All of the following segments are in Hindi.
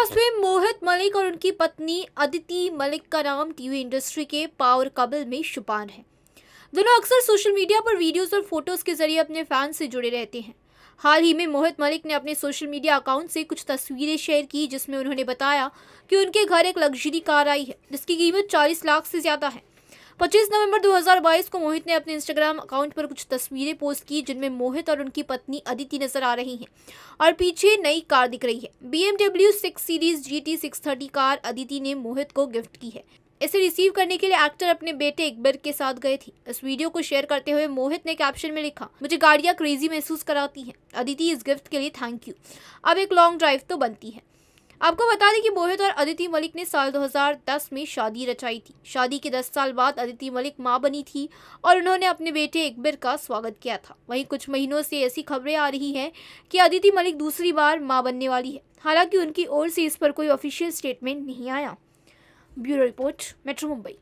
बिकॉज मोहित मलिक और उनकी पत्नी अदिति मलिक का नाम टीवी इंडस्ट्री के पावर कबल में छुपान है दोनों अक्सर सोशल मीडिया पर वीडियोस और फोटोज के जरिए अपने फैंस से जुड़े रहते हैं हाल ही में मोहित मलिक ने अपने सोशल मीडिया अकाउंट से कुछ तस्वीरें शेयर की जिसमें उन्होंने बताया कि उनके घर एक लग्जरी कार आई है जिसकी कीमत चालीस लाख से ज़्यादा है 25 नवंबर 2022 को मोहित ने अपने इंस्टाग्राम अकाउंट पर कुछ तस्वीरें पोस्ट की जिनमें मोहित और उनकी पत्नी अदिति नजर आ रही हैं और पीछे नई कार दिख रही है B MW six series G T six thirty car Aditi ने मोहित को गिफ्ट की है इसे रिसीव करने के लिए एक्टर अपने बेटे इकबर के साथ गए थे इस वीडियो को शेयर करते हुए मोहित ने कैप्शन में लिखा मुझे गाड़ियां क्रेजी महसूस कराती हैं अदिति इस गिफ्ट के लिए थैंक यू अब एक लॉन्ग ड्राइव तो बनती है आपको बता दें कि मोहित और अदिति मलिक ने साल 2010 में शादी रचाई थी शादी के 10 साल बाद अदिति मलिक मां बनी थी और उन्होंने अपने बेटे इकबिर का स्वागत किया था वहीं कुछ महीनों से ऐसी खबरें आ रही हैं कि अदिति मलिक दूसरी बार मां बनने वाली है हालांकि उनकी ओर से इस पर कोई ऑफिशियल स्टेटमेंट नहीं आया bureau report metro Mumbai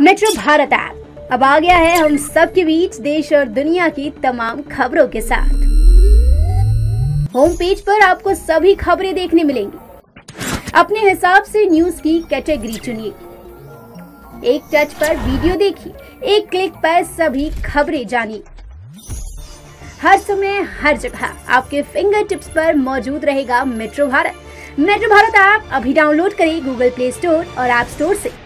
metro Bharat app अब आ गया है हम सबके बीच देश और दुनिया की तमाम खबरों के साथ होम पेज पर आपको सभी खबरें देखने मिलेंगी अपने हिसाब से न्यूज की कैटेगरी चुनिए एक टच पर वीडियो देखिए एक क्लिक पर सभी खबरें जानिए हर समय हर जगह आपके फिंगर टिप्स पर मौजूद रहेगा metro Bharat metro Bharat app अभी डाउनलोड करें गूगल प्ले स्टोर और ऐप स्टोर ऐसी